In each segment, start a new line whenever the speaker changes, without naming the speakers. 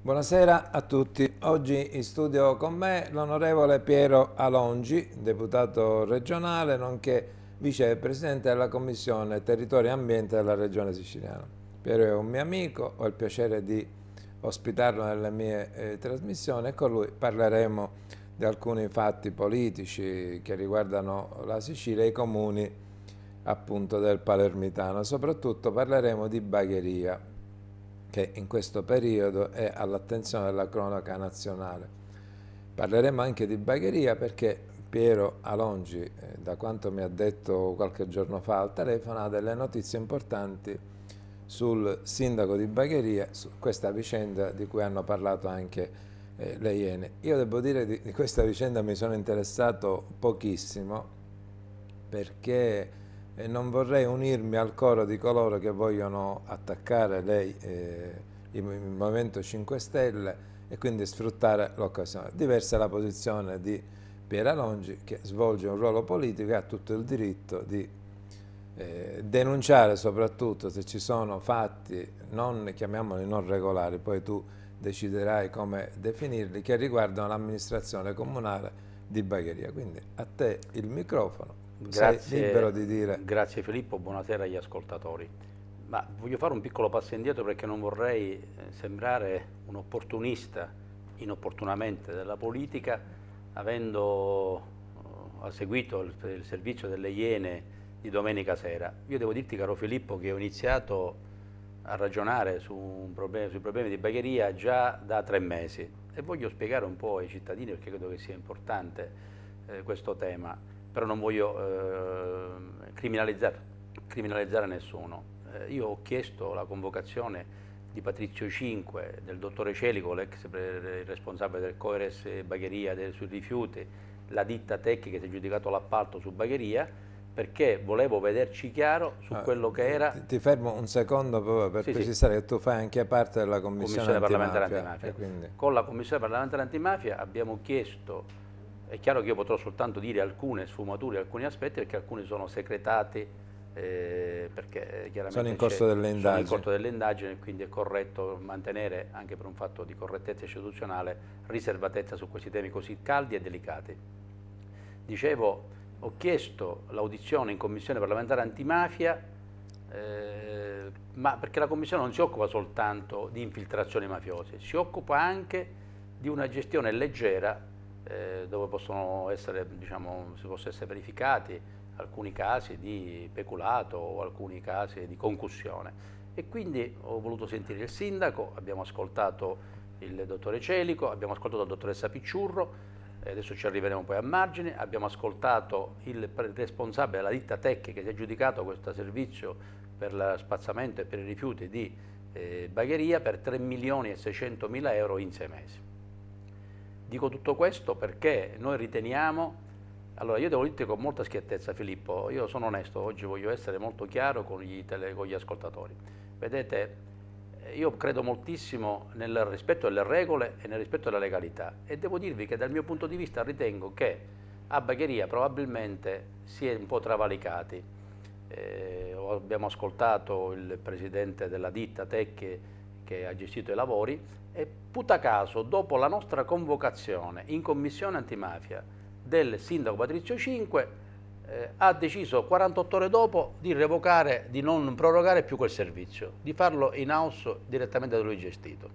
Buonasera a tutti. Oggi in studio con me l'onorevole Piero Alongi, deputato regionale, nonché vicepresidente della Commissione Territorio e Ambiente della Regione Siciliana. Piero è un mio amico, ho il piacere di ospitarlo nelle mie eh, trasmissioni e con lui parleremo di alcuni fatti politici che riguardano la Sicilia e i comuni appunto del palermitano. Soprattutto parleremo di Bagheria, che in questo periodo è all'attenzione della cronaca nazionale. Parleremo anche di bagheria perché Piero Alongi, eh, da quanto mi ha detto qualche giorno fa al telefono, ha delle notizie importanti sul sindaco di Bagheria, su questa vicenda di cui hanno parlato anche eh, le Iene. Io devo dire di, di questa vicenda mi sono interessato pochissimo perché e non vorrei unirmi al coro di coloro che vogliono attaccare lei, eh, il Movimento 5 Stelle e quindi sfruttare l'occasione. Diversa è la posizione di Piera Longi che svolge un ruolo politico e ha tutto il diritto di eh, denunciare soprattutto se ci sono fatti, non, chiamiamoli non regolari, poi tu deciderai come definirli, che riguardano l'amministrazione comunale di Bagheria. Quindi a te il microfono, grazie, libero di dire.
Grazie Filippo, buonasera agli ascoltatori. Ma voglio fare un piccolo passo indietro perché non vorrei eh, sembrare un opportunista inopportunamente della politica, avendo eh, seguito il, il servizio delle Iene di domenica sera. Io devo dirti, caro Filippo, che ho iniziato a ragionare su problema, sui problemi di bagheria già da tre mesi e voglio spiegare un po' ai cittadini perché credo che sia importante eh, questo tema però non voglio eh, criminalizzare, criminalizzare, nessuno. Eh, io ho chiesto la convocazione di Patrizio Cinque, del dottore Celico, l'ex responsabile del Coeres Bagheria sui rifiuti, la ditta Tecchi che si è giudicato l'appalto su Bagheria, perché volevo vederci chiaro su ah, quello che era... Ti,
ti fermo un secondo proprio per sì, precisare sì. che tu fai anche parte della Commissione, commissione Antimafia, parlamentare Antimafia.
Con la Commissione parlamentare Antimafia abbiamo chiesto è chiaro che io potrò soltanto dire alcune sfumature, alcuni aspetti, perché alcuni sono segretati, eh, perché chiaramente sono in corso delle indagini. Sono in corso delle indagini, quindi è corretto mantenere, anche per un fatto di correttezza istituzionale, riservatezza su questi temi così caldi e delicati. Dicevo, ho chiesto l'audizione in Commissione parlamentare antimafia eh, ma perché la Commissione non si occupa soltanto di infiltrazioni mafiose, si occupa anche di una gestione leggera eh, dove possono essere, diciamo, si possono essere verificati alcuni casi di peculato o alcuni casi di concussione. E quindi ho voluto sentire il sindaco, abbiamo ascoltato il dottore Celico, abbiamo ascoltato la dottoressa Picciurro, eh, adesso ci arriveremo poi a margine, abbiamo ascoltato il responsabile della ditta Tec che si è giudicato questo servizio per lo spazzamento e per i rifiuti di eh, Bagheria per 3 milioni e 600 mila euro in sei mesi. Dico tutto questo perché noi riteniamo, allora io devo dire con molta schiettezza Filippo, io sono onesto, oggi voglio essere molto chiaro con gli, tele, con gli ascoltatori. Vedete, eh, io credo moltissimo nel rispetto delle regole e nel rispetto della legalità e devo dirvi che dal mio punto di vista ritengo che a Bagheria probabilmente si è un po' travalicati. Eh, abbiamo ascoltato il presidente della ditta Tecche che ha gestito i lavori e puta caso, dopo la nostra convocazione in commissione antimafia del sindaco Patrizio Cinque, eh, ha deciso 48 ore dopo di revocare, di non prorogare più quel servizio, di farlo in house direttamente da lui gestito.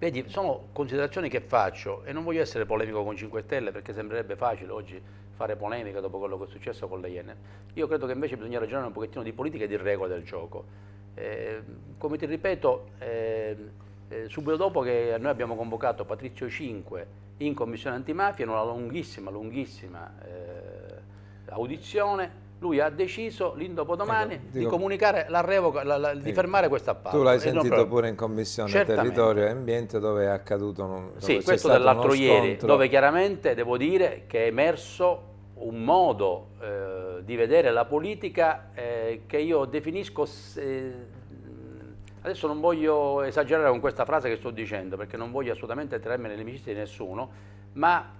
Vedi, sono considerazioni che faccio e non voglio essere polemico con 5 Stelle perché sembrerebbe facile oggi fare polemica dopo quello che è successo con le Iene. Io credo che invece bisogna ragionare un pochettino di politica e di regola del gioco. Eh, come ti ripeto, eh, eh, subito dopo che noi abbiamo convocato Patrizio 5 in commissione antimafia, in una lunghissima, lunghissima eh, audizione, lui ha deciso l'indopodomani ecco, di comunicare la revoca, la, la, di ecco. fermare questa parte. Tu l'hai sentito pure
in commissione Certamente. territorio e ambiente dove è accaduto un, Sì, questo dell'altro ieri, dove
chiaramente devo dire che è emerso un modo eh, di vedere la politica eh, che io definisco eh, Adesso non voglio esagerare con questa frase che sto dicendo, perché non voglio assolutamente trarmi nelle amicizie di nessuno, ma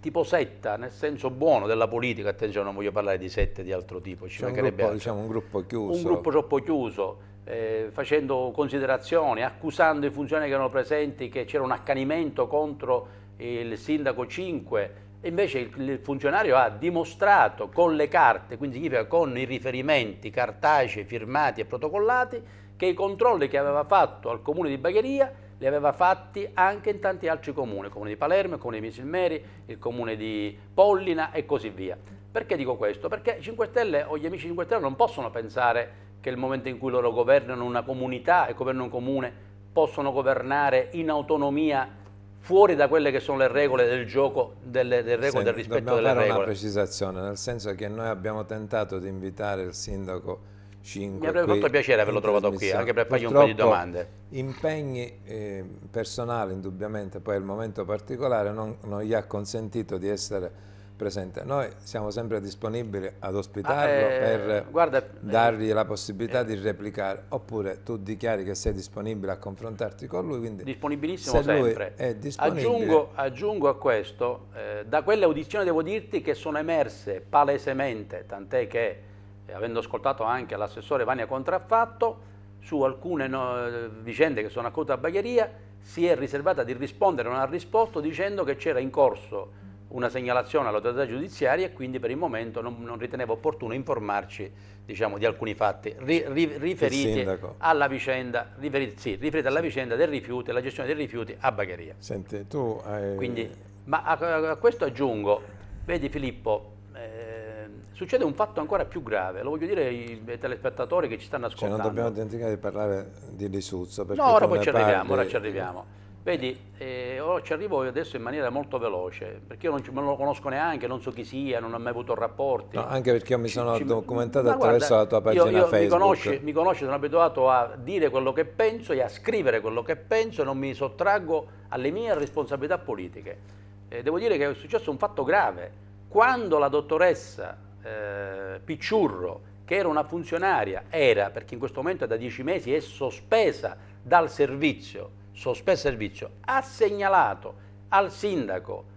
tipo setta, nel senso buono della politica, attenzione, non voglio parlare di sette di altro tipo, ci mancherebbe un gruppo,
diciamo, un gruppo chiuso. Un gruppo
troppo chiuso, eh, facendo considerazioni, accusando i funzionari che erano presenti che c'era un accanimento contro il sindaco 5, invece il funzionario ha dimostrato con le carte, quindi significa con i riferimenti cartacei firmati e protocollati, che i controlli che aveva fatto al comune di Bagheria li aveva fatti anche in tanti altri comuni, il comune di Palermo, il comune di Misilmeri, il comune di Pollina e così via. Perché dico questo? Perché 5 Stelle o gli amici 5 Stelle non possono pensare che il momento in cui loro governano una comunità e governano un comune possono governare in autonomia fuori da quelle che sono le regole del gioco, delle, delle regole Senti, del rispetto delle regole. Dobbiamo fare una
precisazione, nel senso che noi abbiamo tentato di invitare il sindaco 5 Mi avrebbe fatto piacere averlo trovato qui, anche per fargli un po' di domande. Impegni eh, personali, indubbiamente, poi il momento particolare non, non gli ha consentito di essere presente. Noi siamo sempre disponibili ad ospitarlo ah, eh, per guarda, dargli eh, la possibilità eh, di replicare, oppure tu dichiari che sei disponibile a confrontarti con lui, quindi disponibilissimo sempre. Aggiungo,
aggiungo, a questo, eh, da quelle audizioni devo dirti che sono emerse palesemente, tant'è che eh, avendo ascoltato anche l'assessore Vania Contraffatto, su alcune no, vicende che sono accadute a Bagheria, si è riservata di rispondere, non ha risposto dicendo che c'era in corso una segnalazione all'autorità giudiziaria e quindi per il momento non, non ritenevo opportuno informarci diciamo, di alcuni fatti ri, ri, riferiti, alla vicenda, riferiti, sì, riferiti alla vicenda, del rifiuto e la gestione dei rifiuti a Bagheria.
Senti, tu hai... Quindi,
ma a, a, questo aggiungo, vedi Filippo, eh, succede un fatto ancora più grave, lo voglio dire ai, ai telespettatori che ci stanno ascoltando. Cioè non dobbiamo
dimenticare di parlare di Lisuzzo. No, ora poi ci arriviamo, parli... ora ci arriviamo.
Vedi, eh, oh, ci arrivo adesso in maniera molto veloce, perché io non, non, lo conosco neanche, non so chi sia, non ho mai avuto rapporti.
No, anche perché io mi sono ci, documentato attraverso guarda, la tua pagina io, io Facebook. Mi conosci, mi
conosci, sono abituato a dire quello che penso e a scrivere quello che penso, e non mi sottraggo alle mie responsabilità politiche. Eh, devo dire che è successo un fatto grave. Quando la dottoressa eh, Picciurro, che era una funzionaria, era, perché in questo momento è da dieci mesi, è sospesa dal servizio, sospesa servizio, ha segnalato al sindaco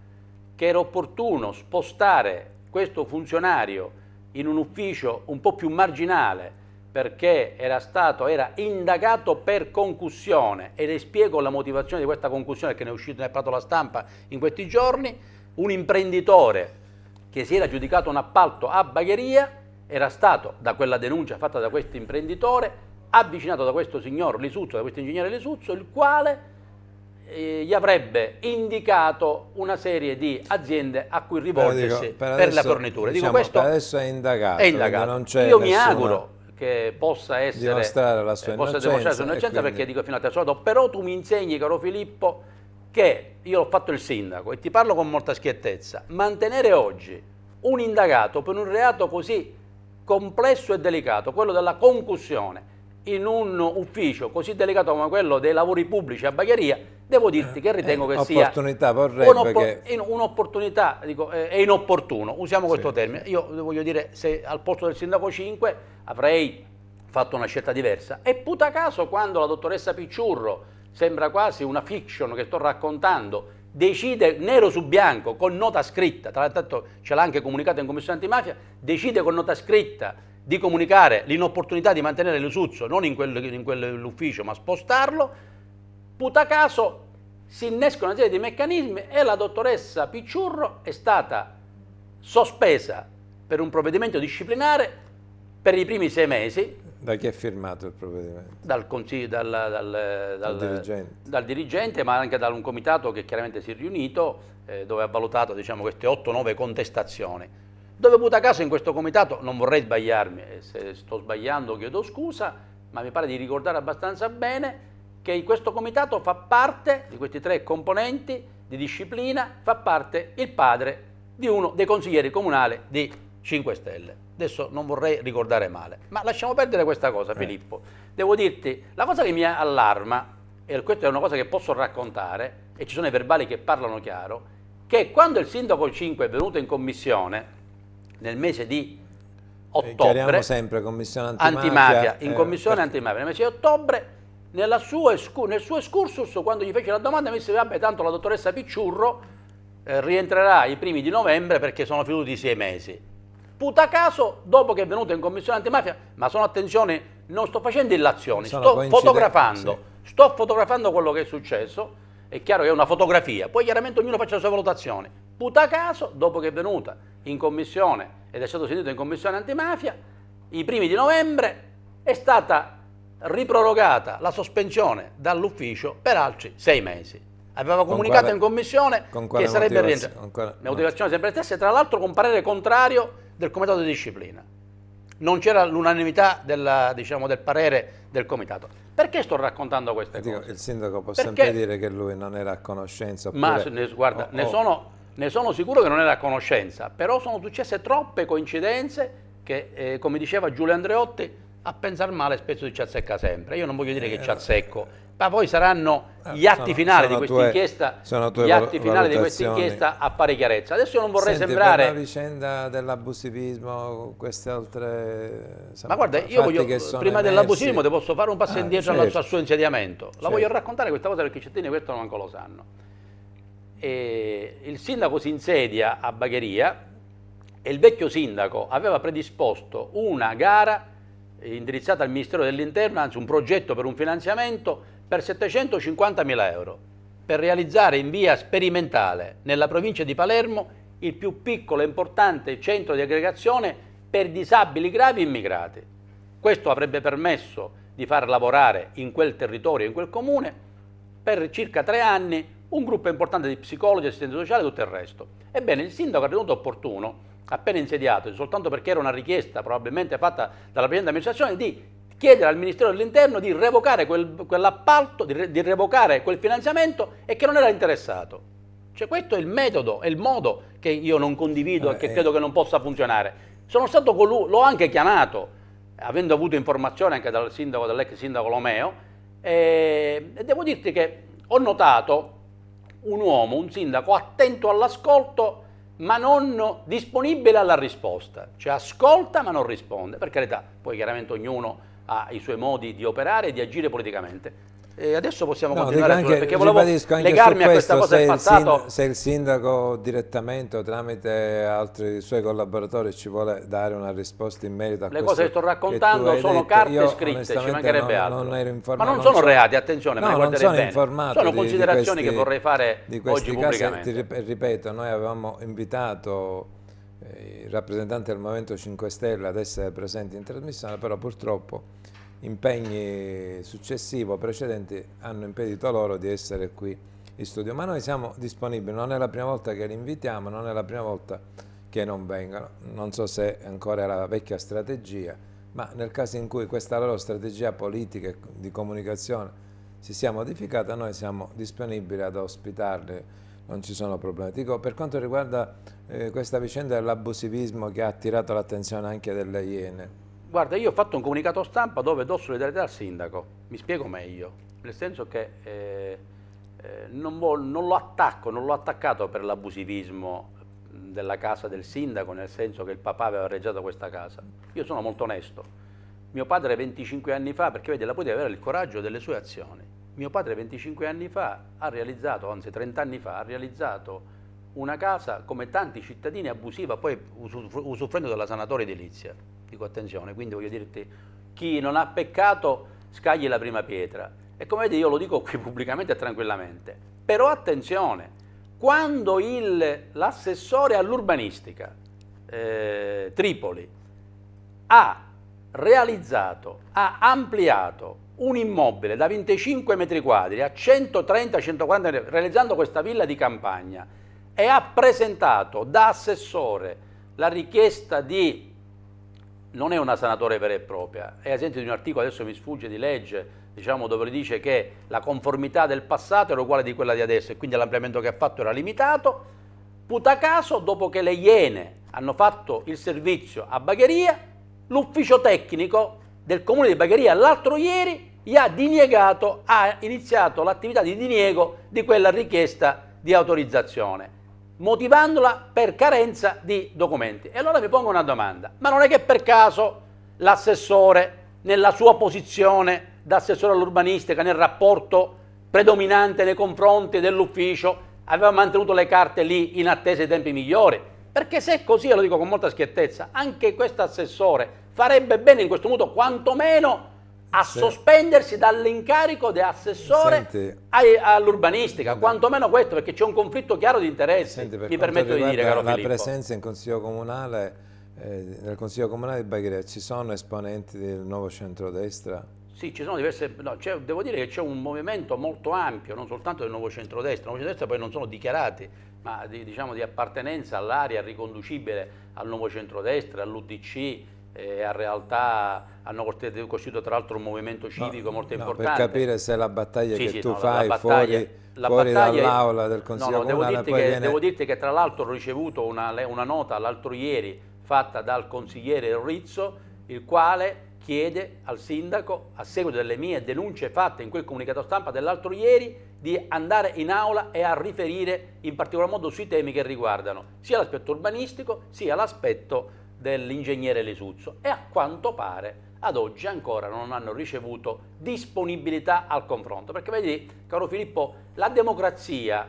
che era opportuno spostare questo funzionario in un ufficio un po' più marginale perché era stato era indagato per concussione e le spiego la motivazione di questa concussione che ne è uscito nel prato la stampa in questi giorni, un imprenditore che si era giudicato un appalto a Bagheria era stato, da quella denuncia fatta da questo imprenditore, avvicinato da questo signor Lisuzzo, da questo ingegnere Lisuzzo, il quale eh, gli avrebbe indicato una serie di aziende a cui rivolgersi dico, per, per adesso, la fornitura. Dico, diciamo, per adesso è indagato. È indagato. Io mi auguro che possa essere dimostrare la sua eh, innocenza, la sua innocenza quindi... perché dico fino a terzo però tu mi insegni caro Filippo che io l'ho fatto il sindaco e ti parlo con molta schiettezza, mantenere oggi un indagato per un reato così complesso e delicato, quello della concussione, in un ufficio così delicato come quello dei lavori pubblici a Bagheria, devo dirti che eh, ritengo che eh, sia un'opportunità, un che... Eh, è inopportuno, usiamo questo sì, termine. Io voglio dire, se al posto del sindaco 5 avrei fatto una scelta diversa. E puta caso quando la dottoressa Picciurro, sembra quasi una fiction che sto raccontando, decide nero su bianco, con nota scritta, tra l'altro ce l'ha anche comunicato in Commissione Antimafia, decide con nota scritta di comunicare l'inopportunità di mantenere l'usuzzo non in, quel, in quell'ufficio ma spostarlo, puta caso si innescono una serie di meccanismi e la dottoressa Picciurro è stata sospesa per un provvedimento disciplinare per i primi sei mesi.
Da chi è firmato il provvedimento?
Dal, consiglio, dal, dal, dal dirigente. dal dirigente, ma anche da un comitato che chiaramente si è riunito eh, dove ha valutato diciamo, queste 8-9 contestazioni dove a caso in questo comitato, non vorrei sbagliarmi, eh, se sto sbagliando chiedo scusa, ma mi pare di ricordare abbastanza bene che in questo comitato fa parte, di questi tre componenti di disciplina, fa parte il padre di uno dei consiglieri comunali di 5 Stelle. Adesso non vorrei ricordare male, ma lasciamo perdere questa cosa, eh. Filippo. Devo dirti, la cosa che mi allarma, e questa è una cosa che posso raccontare, e ci sono i verbali che parlano chiaro, che quando il sindaco 5 è venuto in commissione, nel mese di eh, ottobre.
sempre, commissione antimafia. antimafia in eh,
commissione perché? antimafia, nel mese di ottobre, sua, nel suo escursus quando gli fece la domanda, mi disse, vabbè, tanto la dottoressa Picciurro eh, rientrerà i primi di novembre perché sono finiti sei mesi. Puta caso, dopo che è venuto in commissione antimafia, ma sono attenzione, non sto facendo illazioni, sto fotografando, sì. sto fotografando quello che è successo, è chiaro che è una fotografia, poi chiaramente ognuno faccia la sua valutazione Puta caso, dopo che è venuta in commissione ed è stato sentito in commissione antimafia, i primi di novembre è stata riprorogata la sospensione dall'ufficio per altri sei mesi. Aveva comunicato quale, in commissione che sarebbe rientrato. La motivazione sempre la stessa, tra l'altro con parere contrario del comitato di disciplina. Non c'era l'unanimità diciamo, del parere del comitato. Perché sto
raccontando queste Dico, cose? Il sindaco può Perché, sempre dire che lui
non era a conoscenza. Oppure, ma guarda, oh, oh. ne sono ne sono sicuro che non era a conoscenza, però sono successe troppe coincidenze che, eh, come diceva Giulio Andreotti, a pensare male spesso ci azzecca sempre. Io non voglio dire eh, che ci azzecco, ma poi saranno eh, gli atti sono, finali sono di questa inchiesta, gli atti finali di questa inchiesta a fare chiarezza. Adesso io non vorrei Senti, sembrare la
vicenda dell'abusivismo, queste altre Ma guarda, io voglio prima dell'abusivismo ti posso fare un passo ah, indietro certo. al suo
insediamento. La certo. voglio raccontare questa cosa perché i cittadini questo non lo sanno eh, il sindaco si insedia a Bagheria e il vecchio sindaco aveva predisposto una gara indirizzata al Ministero dell'Interno, anzi un progetto per un finanziamento per 750 mila euro per realizzare in via sperimentale nella provincia di Palermo il più piccolo e importante centro di aggregazione per disabili gravi immigrati. Questo avrebbe permesso di far lavorare in quel territorio, in quel comune, per circa tre anni un gruppo importante di psicologi, assistenti sociali e tutto il resto. Ebbene, il sindaco ha ritenuto opportuno, appena insediato, soltanto perché era una richiesta probabilmente fatta dalla precedente amministrazione, di chiedere al Ministero dell'Interno di revocare quel, quell'appalto, di, di, revocare quel finanziamento e che non era interessato. Cioè questo è il metodo, è il modo che io non condivido eh, e che eh. credo che non possa funzionare. Sono stato con lui, l'ho anche chiamato, avendo avuto informazioni anche dal sindaco, dall'ex sindaco Lomeo, e, e devo dirti che ho notato un uomo, un sindaco attento all'ascolto ma non disponibile alla risposta, cioè ascolta ma non risponde, per carità, poi chiaramente ognuno ha i suoi modi di operare e di agire politicamente, e adesso possiamo no, continuare anche, perché volevo legarmi questo, a questa cosa del passato.
Se il sindaco direttamente o tramite altri suoi collaboratori ci vuole dare una risposta in merito a Le questo. Le cose che sto raccontando che sono detto. carte Io, scritte, ci mancherebbe non, altro. Non ero informato. Ma non, non sono reati, attenzione, no, me non sono bene. informato. Sono di, considerazioni di questi, che vorrei fare di oggi casi, ripeto, noi avevamo invitato eh, i rappresentanti del Movimento 5 Stelle ad essere presenti in trasmissione, però purtroppo impegni successivi o precedenti hanno impedito loro di essere qui in studio. Ma noi siamo disponibili, non è la prima volta che li invitiamo, non è la prima volta che non vengano. Non so se è ancora la vecchia strategia, ma nel caso in cui questa loro strategia politica e di comunicazione si sia modificata, noi siamo disponibili ad ospitarli, non ci sono problemi. Dico, per quanto riguarda eh, questa vicenda dell'abusivismo che ha attirato l'attenzione anche delle Iene,
Guarda, io ho fatto un comunicato stampa dove do solidarietà al sindaco, mi spiego meglio, nel senso che eh, eh, non, non, lo attacco, non l'ho attaccato per l'abusivismo della casa del sindaco, nel senso che il papà aveva reggiato questa casa. Io sono molto onesto. Mio padre 25 anni fa, perché vede, la poteva avere il coraggio delle sue azioni. Mio padre 25 anni fa ha realizzato, anzi 30 anni fa, ha realizzato una casa come tanti cittadini abusiva, poi usufruendo della sanatoria edilizia dico attenzione, quindi voglio dirti, chi non ha peccato scagli la prima pietra. E come vedi io lo dico qui pubblicamente e tranquillamente, però attenzione, quando l'assessore all'urbanistica eh, Tripoli ha realizzato, ha ampliato un immobile da 25 metri quadri a 130-140 metri, realizzando questa villa di campagna, e ha presentato da assessore la richiesta di non è una sanatoria vera e propria, è ad esempio di un articolo, adesso mi sfugge, di legge, diciamo, dove dice che la conformità del passato era uguale di quella di adesso e quindi l'ampliamento che ha fatto era limitato, puta caso, dopo che le Iene hanno fatto il servizio a Bagheria, l'ufficio tecnico del comune di Bagheria l'altro ieri gli ha diniegato, ha iniziato l'attività di diniego di quella richiesta di autorizzazione motivandola per carenza di documenti. E allora vi pongo una domanda, ma non è che per caso l'assessore nella sua posizione d'assessore all'urbanistica, nel rapporto predominante nei confronti dell'ufficio, aveva mantenuto le carte lì in attesa dei tempi migliori? Perché se è così, e lo dico con molta schiettezza, anche questo assessore farebbe bene in questo modo quantomeno a sì. sospendersi dall'incarico di assessore Senti, all'urbanistica, quantomeno questo perché c'è un conflitto chiaro di interessi, Senti, per mi permetto di dire caro la Filippo. presenza
in Consiglio Comunale, eh, nel Consiglio Comunale di Bagheria ci sono esponenti del nuovo centrodestra?
Sì, ci sono diverse, no, devo dire che c'è un movimento molto ampio, non soltanto del nuovo centrodestra, il nuovo centrodestra poi non sono dichiarati, ma di, diciamo di appartenenza all'area riconducibile al nuovo centrodestra, all'UDC, eh, a realtà hanno costituito tra l'altro un movimento civico no, molto no, importante. Per capire se la battaglia sì, che sì, tu no, fai battaglia, fuori, fuori dall'aula del Consiglio no, Comunale devo dirti, che, viene... devo dirti che tra l'altro ho ricevuto una, una nota l'altro ieri fatta dal consigliere Rizzo il quale chiede al sindaco, a seguito delle mie denunce fatte in quel comunicato stampa dell'altro ieri, di andare in aula e a riferire in particolar modo sui temi che riguardano sia l'aspetto urbanistico sia l'aspetto dell'ingegnere Lesuzzo e a quanto pare ad oggi ancora non hanno ricevuto disponibilità al confronto. Perché vedi, caro Filippo, la democrazia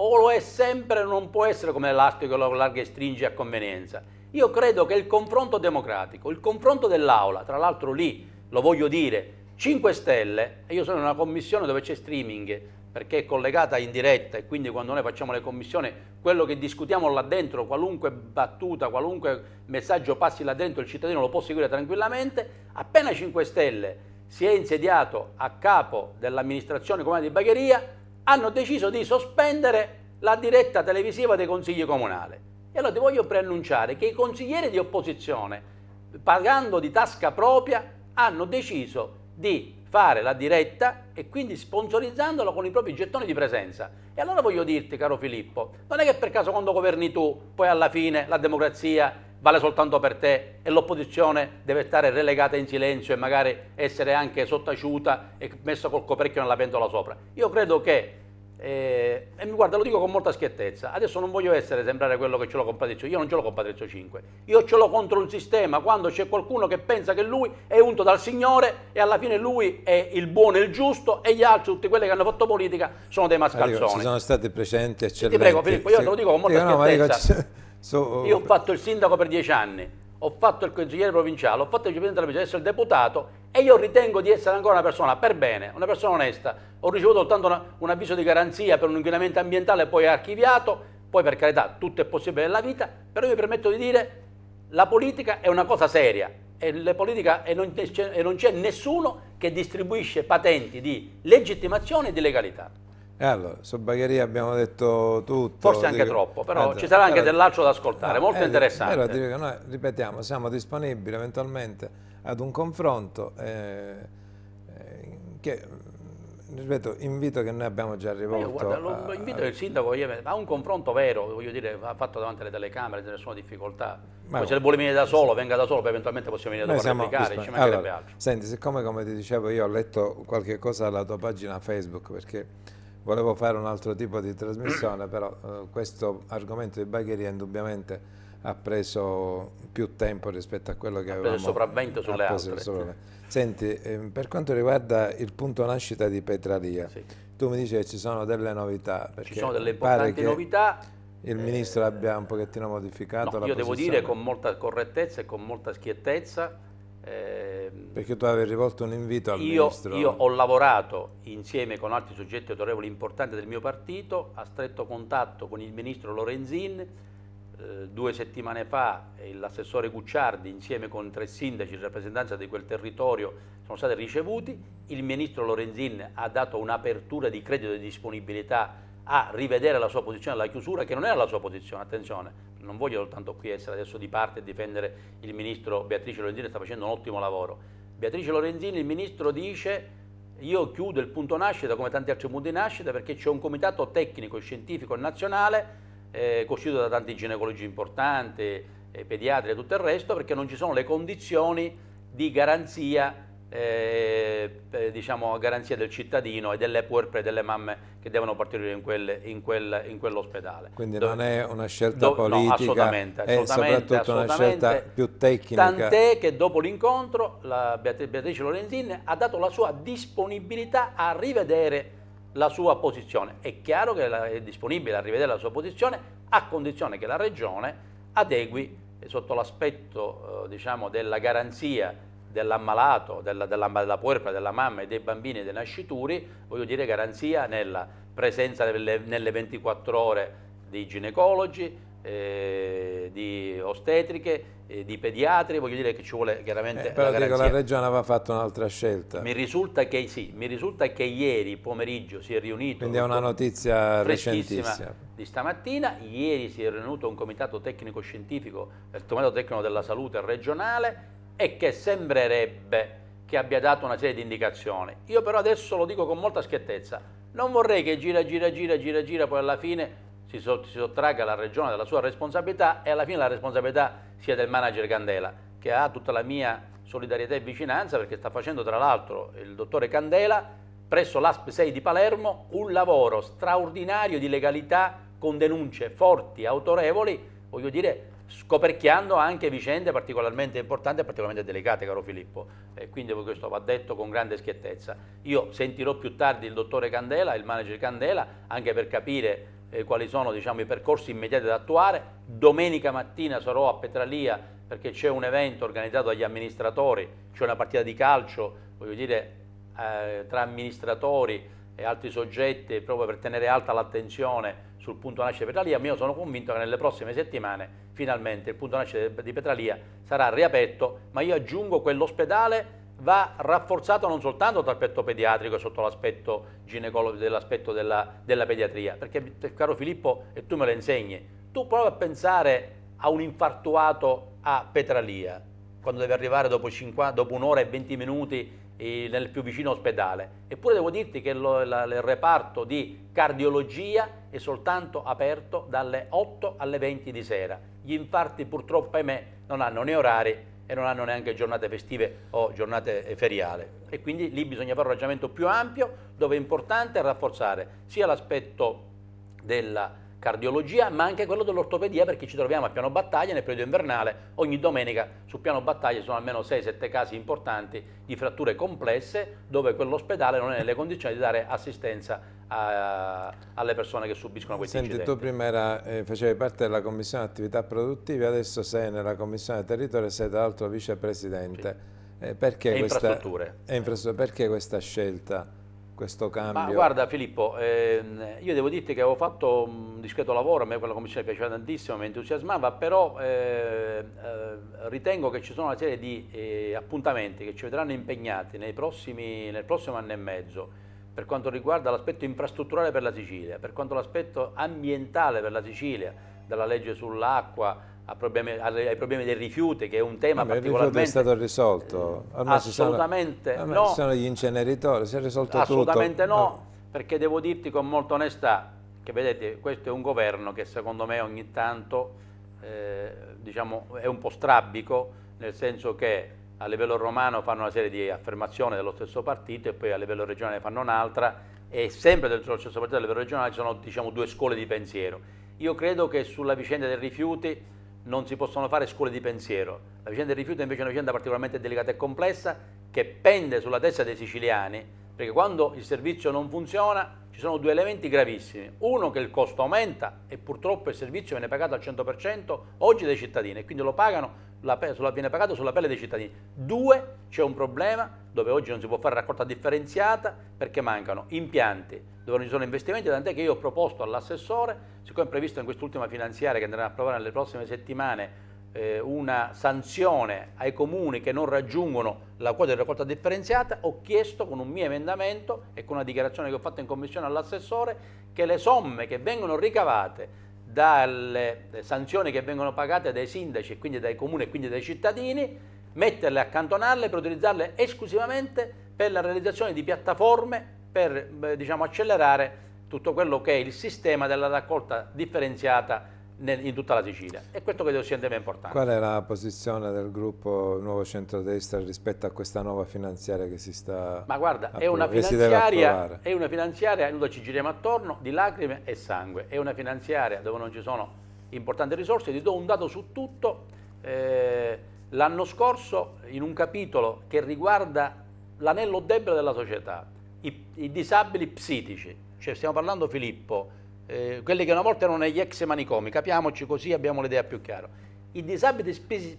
o lo è sempre o non può essere come l'elastico lo allarga e stringe a convenienza. Io credo che il confronto democratico, il confronto dell'aula, tra l'altro lì, lo voglio dire, 5 Stelle, e io sono in una commissione dove c'è streaming, perché è collegata in diretta e quindi quando noi facciamo le commissioni, quello che discutiamo là dentro, qualunque battuta, qualunque messaggio passi là dentro, il cittadino lo può seguire tranquillamente, appena 5 Stelle si è insediato a capo dell'amministrazione comunale di Bagheria, hanno deciso di sospendere la diretta televisiva dei consigli comunali. E allora ti voglio preannunciare che i consiglieri di opposizione, pagando di tasca propria, hanno deciso di fare la diretta e quindi sponsorizzandola con i propri gettoni di presenza. E allora voglio dirti, caro Filippo, non è che per caso quando governi tu, poi alla fine la democrazia vale soltanto per te e l'opposizione deve stare relegata in silenzio e magari essere anche sottaciuta e messa col coperchio nella pentola sopra. Io credo che e, eh, e guarda, lo dico con molta schiettezza, adesso non voglio essere sembrare quello che ce l'ho con Patrizio, io non ce l'ho con Patrizio 5, io ce l'ho contro un sistema, quando c'è qualcuno che pensa che lui è unto dal Signore e alla fine lui è il buono e il giusto e gli altri, tutti quelli che hanno fatto politica, sono dei mascalzoni. Arrigo, ci sono
stati precedenti eccellenti. Ti prego Filippo, io te lo dico con molta no, schiettezza, Arrigo,
so... Oh. io ho fatto il sindaco per dieci anni, ho fatto il consigliere provinciale, ho fatto il vicepresidente della provincia, adesso il deputato e io ritengo di essere ancora una persona per bene, una persona onesta. Ho ricevuto soltanto una, un avviso di garanzia per un inquinamento ambientale poi archiviato, poi per carità tutto è possibile nella vita, però io mi permetto di dire la politica è una cosa seria e, politica, e non c'è nessuno che distribuisce patenti di legittimazione e di legalità.
E eh, Allora, su Bagheria abbiamo detto tutto. Forse anche dico, troppo, però eh, ci sarà anche dell'altro da ascoltare, no, molto eh, interessante. Però dico, noi, ripetiamo, siamo disponibili eventualmente ad un confronto eh, eh, che ripeto, invito che noi abbiamo già rivolto. Guarda, lo, lo,
invito il sindaco a un confronto vero, voglio dire, fatto davanti alle telecamere, senza nessuna difficoltà. Ma se vuole venire da solo, venga da solo, poi eventualmente possiamo venire da solo a ci mancherebbe allora, altro.
Senti, siccome come ti dicevo io ho letto qualche cosa alla tua pagina Facebook perché volevo fare un altro tipo di trasmissione, però eh, questo argomento di bagheria indubbiamente ha preso più tempo rispetto a quello che avevamo. Il sopravvento sulle altre. Senti, ehm, per quanto riguarda il punto nascita di Petraria, sì. tu mi dici che ci sono delle novità. Ci sono delle importanti novità. Il eh, ministro eh, abbia un pochettino modificato no, la io posizione. Io devo dire con
molta correttezza e con molta schiettezza. Eh, Perché tu avevi rivolto un invito al io, ministro. Io ho lavorato insieme con altri soggetti autorevoli importanti del mio partito, a stretto contatto con il ministro Lorenzin, eh, due settimane fa l'assessore Gucciardi insieme con tre sindaci in rappresentanza di quel territorio sono stati ricevuti, il ministro Lorenzin ha dato un'apertura di credito e di disponibilità a rivedere la sua posizione alla chiusura, che non era la sua posizione, attenzione, non voglio soltanto qui essere adesso di parte e difendere il ministro Beatrice Lorenzin che sta facendo un ottimo lavoro. Beatrice Lorenzin il ministro dice io chiudo il punto nascita come tanti altri punti nascita perché c'è un comitato tecnico e scientifico nazionale eh, costituito da tanti ginecologi importanti, eh, pediatri e tutto il resto, perché non ci sono le condizioni di garanzia, eh, eh diciamo, garanzia del cittadino e delle puerpe delle mamme che devono partire in, quel, in, quel, in quell'ospedale.
Quindi Dove, non è una scelta politica, no, assolutamente, è assolutamente, soprattutto assolutamente, una scelta più tecnica. Tant'è
che dopo l'incontro la Beatrice Lorenzin ha dato la sua disponibilità a rivedere la sua posizione. È chiaro che è disponibile a rivedere la sua posizione a condizione che la Regione adegui eh, sotto l'aspetto eh, diciamo, della garanzia dell'ammalato, della, della, della puerpa, della mamma e dei bambini e dei nascituri, voglio dire garanzia nella presenza delle, nelle 24 ore dei ginecologi, eh, di ostetriche, eh, di pediatri, voglio dire che ci vuole chiaramente eh, però la dico, la
Regione aveva fatto un'altra scelta. Mi
risulta, che, sì, mi risulta che ieri pomeriggio si è riunito... Quindi è
una notizia recentissima.
Di stamattina, ieri si è riunito un comitato tecnico-scientifico, il comitato tecnico della salute regionale e che sembrerebbe che abbia dato una serie di indicazioni. Io però adesso lo dico con molta schiettezza, non vorrei che gira, gira, gira, gira, gira, poi alla fine si, sottragga la Regione dalla sua responsabilità e alla fine la responsabilità sia del manager Candela, che ha tutta la mia solidarietà e vicinanza perché sta facendo tra l'altro il dottore Candela presso l'ASP 6 di Palermo un lavoro straordinario di legalità con denunce forti, autorevoli, voglio dire scoperchiando anche vicende particolarmente importanti e particolarmente delicate, caro Filippo. E quindi questo va detto con grande schiettezza. Io sentirò più tardi il dottore Candela, il manager Candela, anche per capire eh, quali sono diciamo, i percorsi immediati da attuare. Domenica mattina sarò a Petralia perché c'è un evento organizzato dagli amministratori, c'è una partita di calcio, voglio dire, eh, tra amministratori e altri soggetti proprio per tenere alta l'attenzione sul punto nascita di Petralia, io sono convinto che nelle prossime settimane finalmente il punto nascita di Petralia sarà riaperto, ma io aggiungo quell'ospedale va rafforzato non soltanto dal petto pediatrico e sotto l'aspetto ginecologico dell'aspetto della, della, pediatria, perché caro Filippo, e tu me lo insegni, tu prova a pensare a un infartuato a Petralia, quando deve arrivare dopo, dopo un'ora e 20 minuti eh, nel più vicino ospedale. Eppure devo dirti che lo, la, il reparto di cardiologia è soltanto aperto dalle 8 alle 20 di sera. Gli infarti purtroppo, ahimè, non hanno né orari e non hanno neanche giornate festive o giornate eh, feriali. E quindi lì bisogna fare un ragionamento più ampio dove è importante rafforzare sia l'aspetto della cardiologia ma anche quello dell'ortopedia perché ci troviamo a piano battaglia nel periodo invernale ogni domenica su piano battaglia sono almeno 6-7 casi importanti di fratture complesse dove quell'ospedale non è nelle condizioni di dare assistenza a, alle persone che subiscono questi Senti, incidenti.
Senti, tu prima era, eh, facevi parte della Commissione Attività Produttive, adesso sei nella Commissione Territorio e sei tra l'altro vicepresidente. Sì. Eh, perché, e questa, infrastrutture. Infrastrutture, perché questa scelta? questo cambio? Ma guarda
Filippo, ehm, io devo dirti che avevo fatto un discreto lavoro, a me quella commissione piaceva tantissimo, mi entusiasmava, però eh, ritengo che ci sono una serie di eh, appuntamenti che ci vedranno impegnati prossimi, nel prossimo anno e mezzo per quanto riguarda l'aspetto infrastrutturale per la Sicilia, per quanto l'aspetto ambientale per la Sicilia, dalla legge sull'acqua Problemi, ai problemi dei rifiuti che è un tema no, particolarmente... Il rifiuto è
stato risolto? Eh, ormai assolutamente
sono, no. Ci sono gli
inceneritori, si è risolto assolutamente
tutto? Assolutamente no, no, ah. perché devo dirti con molta onestà che vedete questo è un governo che secondo me ogni tanto eh, diciamo, è un po' strabico nel senso che a livello romano fanno una serie di affermazioni dello stesso partito e poi a livello regionale fanno un'altra e sempre dello stesso partito a livello regionale ci sono diciamo, due scuole di pensiero. Io credo che sulla vicenda dei rifiuti non si possono fare scuole di pensiero. La vicenda dei rifiuti invece è una vicenda particolarmente delicata e complessa che pende sulla testa dei siciliani perché quando il servizio non funziona ci sono due elementi gravissimi. Uno che il costo aumenta e purtroppo il servizio viene pagato al 100% oggi dai cittadini e quindi lo pagano sulla, viene pagato sulla pelle dei cittadini. Due, c'è un problema dove oggi non si può fare raccolta differenziata perché mancano impianti dove non ci sono investimenti, tant'è che io ho proposto all'assessore, siccome è previsto in quest'ultima finanziaria che andrà approvata nelle prossime settimane, eh, una sanzione ai comuni che non raggiungono la quota di raccolta differenziata, ho chiesto con un mio emendamento e con una dichiarazione che ho fatto in commissione all'assessore che le somme che vengono ricavate dalle sanzioni che vengono pagate dai sindaci quindi dai comuni e quindi dai cittadini, metterle, accantonarle per utilizzarle esclusivamente per la realizzazione di piattaforme per diciamo, accelerare tutto quello che è il sistema della raccolta differenziata in tutta la Sicilia e questo credo sia un tema importante. Qual
è la posizione del gruppo Nuovo Centrodestra rispetto a questa nuova finanziaria che si sta Ma guarda, è una finanziaria, è
una finanziaria, noi ci giriamo attorno, di lacrime e sangue, è una finanziaria dove non ci sono importanti risorse, ti do un dato su tutto, eh, l'anno scorso in un capitolo che riguarda l'anello debole della società, i, i disabili psichici, cioè stiamo parlando Filippo, eh, quelli che una volta erano gli ex manicomi, capiamoci così abbiamo l'idea più chiara. I disabili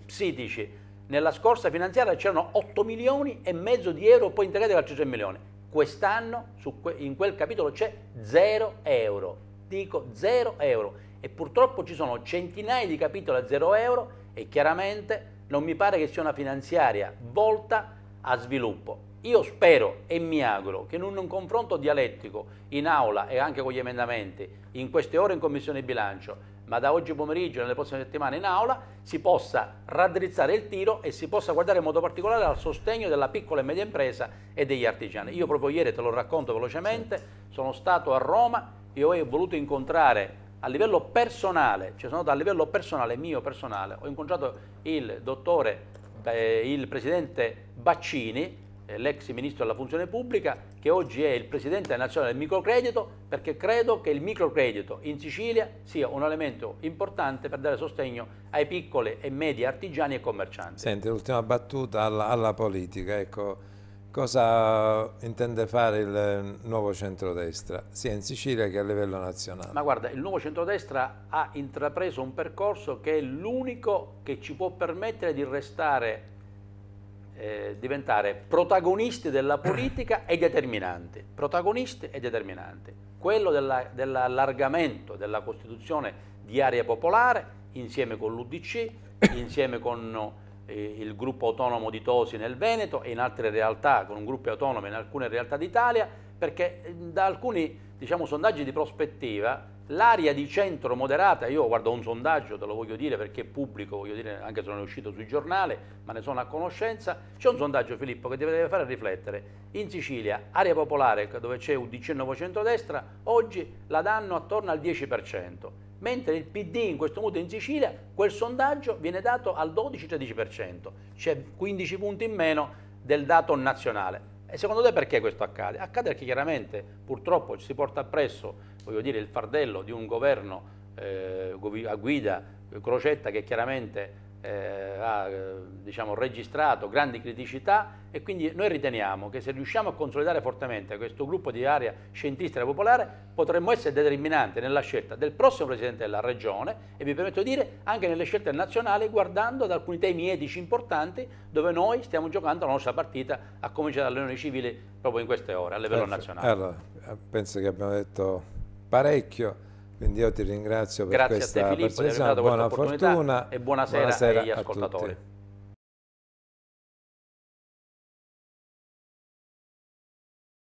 psichici nella scorsa finanziaria c'erano 8 milioni e mezzo di euro poi integrati da altri 3 milioni. Quest'anno que in quel capitolo c'è 0 euro, dico 0 euro e purtroppo ci sono centinaia di capitoli a 0 euro e chiaramente non mi pare che sia una finanziaria volta a a sviluppo. Io spero e mi auguro che in un confronto dialettico in aula e anche con gli emendamenti, in queste ore in Commissione Bilancio, ma da oggi pomeriggio e nelle prossime settimane in aula, si possa raddrizzare il tiro e si possa guardare in modo particolare al sostegno della piccola e media impresa e degli artigiani. Io proprio ieri, te lo racconto velocemente, sì. sono stato a Roma e ho voluto incontrare a livello personale, cioè sono andato a livello personale, mio personale, ho incontrato il dottore eh, il presidente Baccini, eh, l'ex ministro della funzione pubblica, che oggi è il presidente nazionale del microcredito, perché credo che il microcredito in Sicilia sia un elemento importante per dare sostegno ai piccoli e medi artigiani e commercianti.
Senti, l'ultima battuta alla, alla politica, ecco, Cosa intende fare il nuovo centrodestra, sia in Sicilia che a livello nazionale?
Ma guarda, il nuovo centrodestra ha intrapreso un percorso che è l'unico che ci può permettere di restare, eh, diventare protagonisti della politica e determinanti. Protagonisti e determinanti. Quello dell'allargamento della Costituzione di area popolare, insieme con l'Udc, insieme con eh, il gruppo autonomo di Tosi nel Veneto e in altre realtà, con un gruppo autonomo in alcune realtà d'Italia, perché eh, da alcuni diciamo, sondaggi di prospettiva l'area di centro moderata, io guardo un sondaggio, te lo voglio dire perché è pubblico, voglio dire anche se non è uscito sui giornali, ma ne sono a conoscenza, c'è un sondaggio Filippo che ti deve fare riflettere, in Sicilia, area popolare dove c'è un 19 centrodestra, oggi la danno attorno al 10%, mentre il PD in questo momento in Sicilia quel sondaggio viene dato al 12-13%, cioè 15 punti in meno del dato nazionale. E secondo te perché questo accade? Accade perché chiaramente purtroppo ci si porta appresso dire, il fardello di un governo eh, a guida Crocetta che chiaramente eh, ha eh, diciamo, registrato grandi criticità e quindi noi riteniamo che se riusciamo a consolidare fortemente questo gruppo di area scientista e popolare potremmo essere determinanti nella scelta del prossimo Presidente della Regione e vi permetto di dire anche nelle scelte nazionali guardando ad alcuni temi etici importanti dove noi stiamo giocando la nostra partita a cominciare dall'Unione Civile proprio in queste ore a livello Perfetto. nazionale. Allora,
penso che abbiamo detto parecchio. Quindi io ti ringrazio per Grazie questa a te Filippo, buona fortuna e buonasera, buonasera agli ascoltatori.